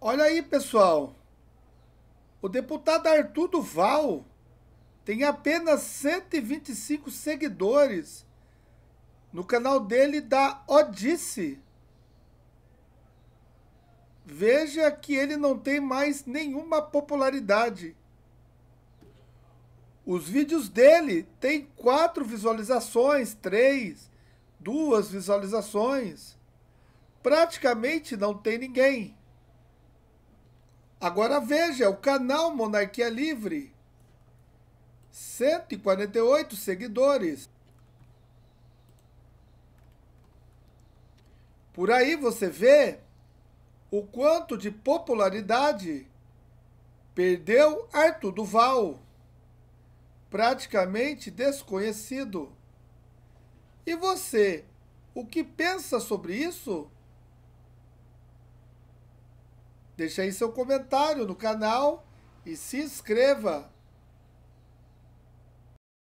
Olha aí, pessoal. O deputado Arthur Duval tem apenas 125 seguidores no canal dele da Odisse. Veja que ele não tem mais nenhuma popularidade. Os vídeos dele têm quatro visualizações, três, duas visualizações. Praticamente não tem ninguém. Agora veja, é o canal Monarquia Livre, 148 seguidores. Por aí você vê o quanto de popularidade perdeu Arthur Duval, praticamente desconhecido. E você, o que pensa sobre isso? Deixe aí seu comentário no canal e se inscreva